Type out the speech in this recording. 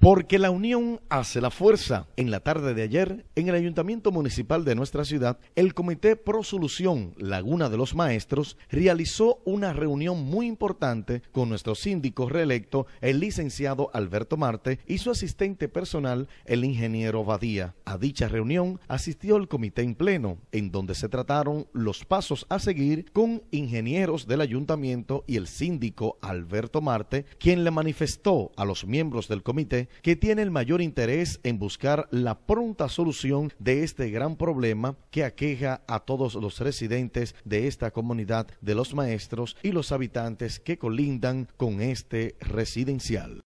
Porque la unión hace la fuerza. En la tarde de ayer, en el Ayuntamiento Municipal de nuestra ciudad, el Comité Pro Solución Laguna de los Maestros realizó una reunión muy importante con nuestro síndico reelecto, el licenciado Alberto Marte, y su asistente personal, el ingeniero Badía. A dicha reunión asistió el comité en pleno, en donde se trataron los pasos a seguir con ingenieros del ayuntamiento y el síndico Alberto Marte, quien le manifestó a los miembros del comité que tiene el mayor interés en buscar la pronta solución de este gran problema que aqueja a todos los residentes de esta comunidad de los maestros y los habitantes que colindan con este residencial.